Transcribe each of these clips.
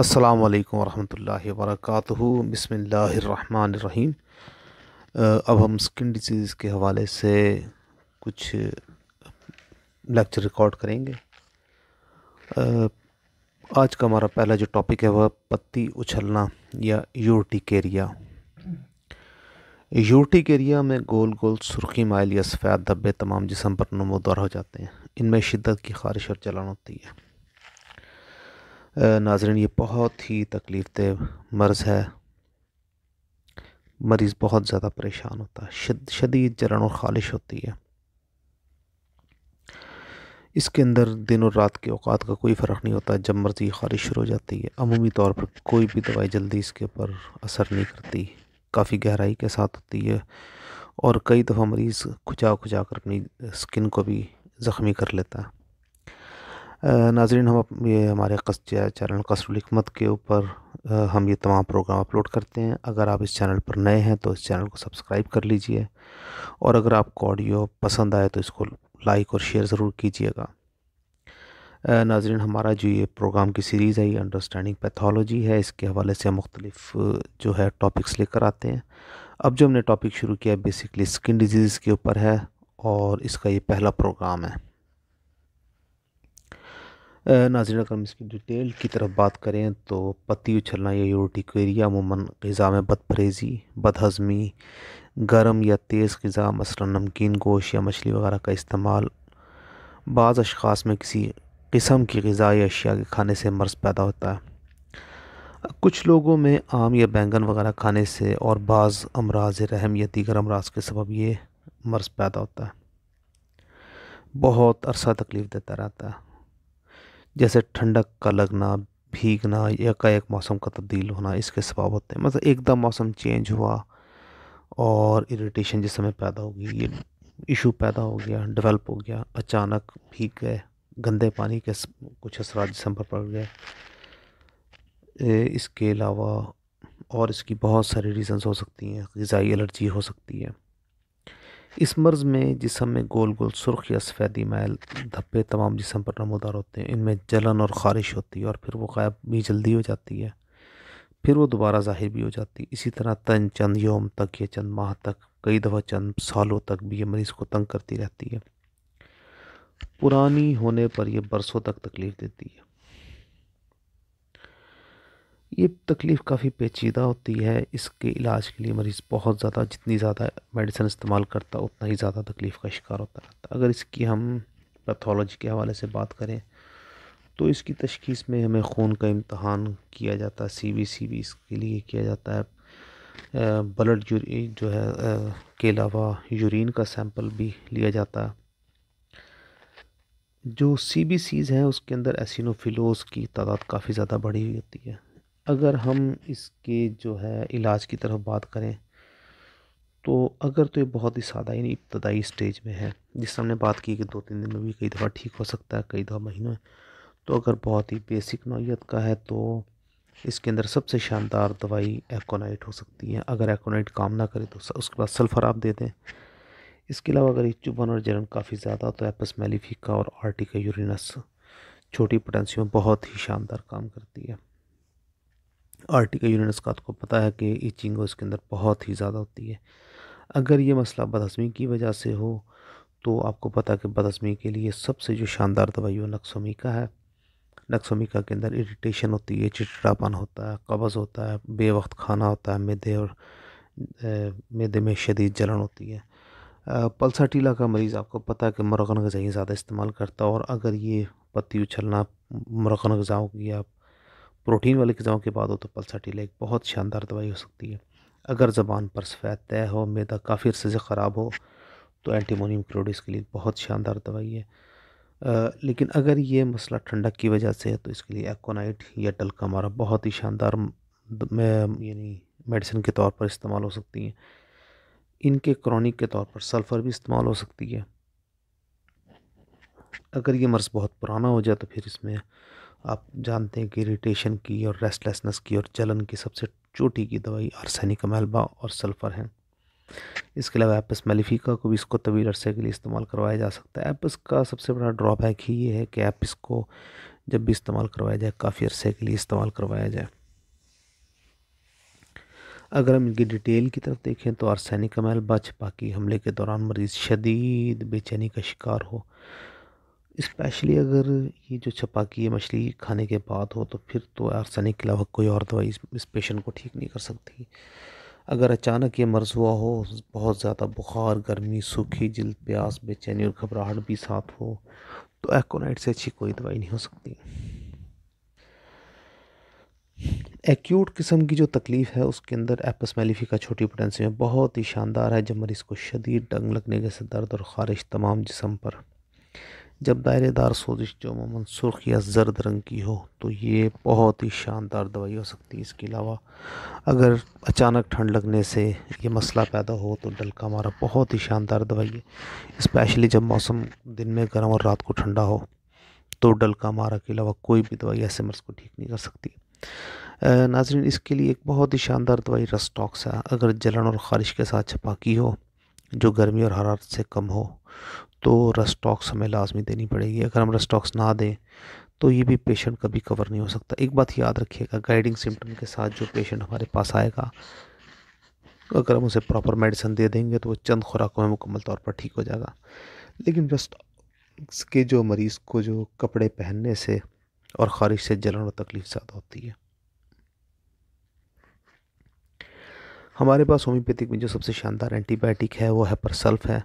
अस्सलाम वालेकुम वरहमतुल्लाहि वबरकातुहू बिस्मिल्लाहिर्रहमानिर्रहीम अब हम स्किन डिजीज़ के हवाले से कुछ लेक्चर रिकॉर्ड करेंगे आज का हमारा पहला जो टॉपिक है वह पत्ती उछलना या यूर्टिकेरिया यूर्टिकेरिया में गोल गोल सुर्खी माइल या सफ़ेद धब्बे तमाम जिसम पर नमोदार हो जाते हैं इनमें शिद्दत की खारिश और जलन होती है नाजरन ये बहुत ही तकलीफ दह मर्ज़ है मरीज़ बहुत ज़्यादा परेशान होता है शद, शदीद जलन और खालिश होती है इसके अंदर दिन और रात के औक़ात का कोई फ़र्क नहीं होता जब मर्ज़ी खारिश शुरू हो जाती है अमूमी तौर पर कोई भी दवाई जल्दी इसके ऊपर असर नहीं करती काफ़ी गहराई के साथ होती है और कई दफ़ा मरीज़ खुचा खुचा कर अपनी स्किन को भी ज़ख्मी कर लेता है नाजरीन हम ये हमारे चैनल कसरखमत के ऊपर हम ये तमाम प्रोग्राम अपलोड करते हैं अगर आप इस चैनल पर नए हैं तो इस चैनल को सब्सक्राइब कर लीजिए और अगर आपको ऑडियो पसंद आए तो इसको लाइक और शेयर ज़रूर कीजिएगा नाजरीन हमारा जो ये प्रोग्राम की सीरीज़ है ये अंडरस्टैंडिंग पैथोलॉजी है इसके हवाले से मुख्तलिफ जो है टॉपिक्स लेकर आते हैं अब जो हमने टॉपिक शुरू किया बेसिकली स्किन डिजीज़ के ऊपर है और इसका ये पहला प्रोग्राम है नाजिन अगर हम इसकी डिटेल की तरफ बात करें तो पत्ती उछलना या यूरोटिकेरिया अमूमन गज़ा में बदपरहेज़ी बदहज़मी गर्म या तेज़ गज़ा मसला नमकीन गोश या मछली वगैरह का इस्तेमाल बाज़ अशास में किसी किस्म की गज़ा या अशिया के खाने से मर्ज़ पैदा होता है कुछ लोगों में आम या बैंगन वगैरह खाने से और बाज़ अमराज रहम या दीगर अमराज के सबब ये मर्ज़ पैदा होता है बहुत अरसा तकलीफ़ देता रहता है जैसे ठंडक का लगना भीगना या का एक मौसम का तब्दील होना इसके सबाब होते हैं मतलब एकदम मौसम चेंज हुआ और इरिटेशन जिस समय पैदा होगी ये इशू पैदा हो गया डेवलप हो गया अचानक भीग गए गंदे पानी के कुछ असरा जिसम पर पड़ गए इसके अलावा और इसकी बहुत सारी रीज़न्स हो सकती हैं गज़ाई एलर्जी हो सकती है इस मर्ज में जिसम में गोल गोल सुर्ख या सफ़ेदी मैल धब्बे तमाम जिसम पर नमोदार होते हैं इनमें जलन और ख़ारिश होती है और फिर वो गायब भी जल्दी हो जाती है फिर वो दोबारा ज़ाहिर भी हो जाती है इसी तरह तन चंद योम तक या चंद माह तक कई दफ़ा चंद सालों तक भी ये मरीज़ को तंग करती रहती है पुरानी होने पर यह बरसों तक तकलीफ़ देती है ये तकलीफ़ काफ़ी पेचीदा होती है इसके इलाज के लिए मरीज़ बहुत ज़्यादा जितनी ज़्यादा मेडिसिन इस्तेमाल करता उतना ही ज़्यादा तकलीफ़ का शिकार होता रहता अगर इसकी हम पैथोलॉजी के हवाले से बात करें तो इसकी तशखीस में हमें खून का इम्तहान किया जाता है सी वी सी वी इसके लिए किया जाता है ब्लड जो है के अलावा यूरिन का सैंपल भी लिया जाता है जो सी बी सीज़ हैं उसके अंदर एसिनोफिलोज की तादाद काफ़ी ज़्यादा बढ़ी हुई होती है अगर हम इसके जो है इलाज की तरफ बात करें तो अगर तो ये बहुत ही सादा यानी इब्तदाई स्टेज में है जिस हमने बात की कि दो तीन दिन में भी कई दफ़ा ठीक हो सकता है कई दफ़ा महीनों तो अगर बहुत ही बेसिक नौीयत का है तो इसके अंदर सबसे शानदार दवाई एकोनाइट हो सकती है अगर एकोनाइट काम ना करे तो उसके बाद सल्फ़र आप दे दें इसके अलावा अगर चुबन और जलन काफ़ी ज़्यादा तो एपस मेलिफिका और आर्टिका यूरिनस छोटी पोटेंसी में बहुत ही शानदार काम करती है आर्टिका का आपको पता है कि ईचिंग उसके अंदर बहुत ही ज़्यादा होती है अगर ये मसला बदसमी की वजह से हो तो आपको पता कि बदहसमी के लिए सबसे जो शानदार दवाई वो नक्सोमिका है नक्सोमिका के अंदर इरीटेशन होती है चिटचिटापन होता है कब्ज़ होता है वक्त खाना होता है मैदे और मैदे में शदीद जलन होती है पल्सा टीला का मरीज़ आपको पता है कि मरगन गज़ाई ज़्यादा इस्तेमाल करता है और अगर ये पत्ती उछलना मरगन गज़ाओं की आप प्रोटीन वाले गज़ाओं की बात हो तो पल्साटीला एक बहुत शानदार दवाई हो सकती है अगर ज़बान पर सफ़ेद तय हो मैदा काफ़ी अरसे से ख़राब हो तो एंटीमोनियम क्लोराइड इसके लिए बहुत शानदार दवाई है आ, लेकिन अगर ये मसला ठंडक की वजह से है तो इसके लिए एकोनाइट या टलका मारा बहुत ही शानदार यानी मेडिसिन के तौर पर इस्तेमाल हो सकती हैं इनके क्रॉनिक के तौर पर सल्फ़र भी इस्तेमाल हो सकती है अगर ये मर्ज़ बहुत पुराना हो जाए तो फिर इसमें आप जानते हैं कि इरीटेशन की और रेस्टलेसनेस की और जलन की सबसे चोटी की दवाई आर्सेनिक अमेलबा और सल्फ़र हैं इसके अलावा एपस मेलिफिका को भी इसको तवील अरसे के लिए इस्तेमाल करवाया जा सकता है एपस का सबसे बड़ा ड्रॉबैक ही ये है कि ऐप इसको जब भी इस्तेमाल करवाया जाए काफ़ी अरसे के लिए इस्तेमाल करवाया जाए अगर हम इनकी डिटेल की तरफ देखें तो आर्सेनिक अमेलबा छपाकी हमले के दौरान मरीज़ शदीद बेचैनी का शिकार हो स्पेशली अगर ये जो की है मछली खाने के बाद हो तो फिर तो आर्सेनिक के अलावा कोई और दवाई इस पेशेंट को ठीक नहीं कर सकती अगर अचानक ये मर्ज़ हुआ हो बहुत ज़्यादा बुखार गर्मी सूखी जल्द प्यास बेचैनी और घबराहट भी साथ हो तो एक्ोनाइट से अच्छी कोई दवाई नहीं हो सकती एक्यूट किस्म की जो तकलीफ़ है उसके अंदर एपस मेलिफिका छोटी पोटेंसी में बहुत ही शानदार है जब मरीज़ को शदीद डंग लगने से दर्द और ख़ारिश तमाम जिसम पर जब दायरेदार सोजिश जो अमूमन सुर्ख या जर्द रंग की हो तो ये बहुत ही शानदार दवाई हो सकती है इसके अलावा अगर अचानक ठंड लगने से ये मसला पैदा हो तो डलका मारा बहुत ही शानदार दवाई है स्पेशली जब मौसम दिन में गर्म और रात को ठंडा हो तो डलका मारा के अलावा कोई भी दवाई ऐसे मर्ज़ को ठीक नहीं कर सकती नाजरन इसके लिए एक बहुत ही शानदार दवाई रस्टॉक्स है अगर जलन और ख़ारिश के साथ छपाकी हो जो गर्मी और हरारत से कम हो तो रस्टॉक्स हमें लाजमी देनी पड़ेगी अगर हम रस्टॉक्स ना दें तो ये भी पेशेंट कभी कवर नहीं हो सकता एक बात याद रखिएगा गाइडिंग सिम्टम के साथ जो पेशेंट हमारे पास आएगा अगर हम उसे प्रॉपर मेडिसिन दे देंगे तो वो चंद खुराकों में मुकम्मल तौर पर ठीक हो जाएगा लेकिन रस्टॉक्स के जो मरीज़ को जो कपड़े पहनने से और ख़ारिश से जलन और तकलीफ़ ज़्यादा होती है हमारे पास होम्योपैथिक में जो सबसे शानदार एंटीबायोटिक है वो है परसल्फ है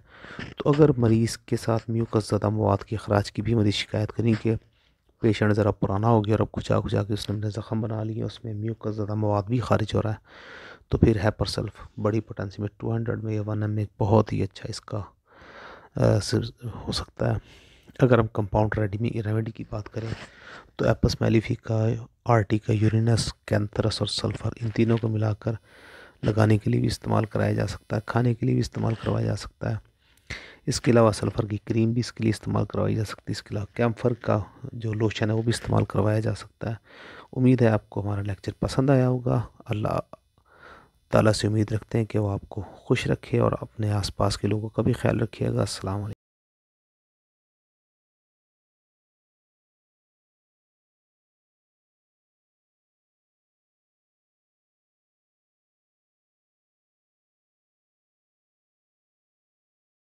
तो अगर मरीज़ के साथ म्यूकस ज़्यादा मवाद के अखराज की भी मरीज़ शिकायत करें कि पेशेंट ज़रा पुराना हो गया और अब खुचा खुचा के उसने अपने ज़ख़म बना लिए उसमें म्यूकस ज़्यादा मवाद भी खारिज हो रहा है तो फिर है परसल्फ बड़ी पोटेंसी में टू हंड्रेड में या वन एम में बहुत ही अच्छा इसका आ, हो सकता है अगर हम कंपाउंड रेडमी रेमेडी की बात करें तो apis mellifica urtica urens cantharis और सल्फ़र इन तीनों को मिलाकर लगाने के लिए भी इस्तेमाल कराया जा सकता है खाने के लिए भी इस्तेमाल करवाया जा सकता है इसके अलावा सल्फ़र की क्रीम भी इसके लिए इस्तेमाल करवाई जा सकती है इसके अलावा कैम्फर का जो लोशन है वो भी इस्तेमाल करवाया जा सकता है उम्मीद है आपको हमारा लेक्चर पसंद आया होगा अल्लाह ताला से उम्मीद रखते हैं कि वो आपको खुश रखे और अपने आसपास के लोगों का भी ख्याल रखिएगा असल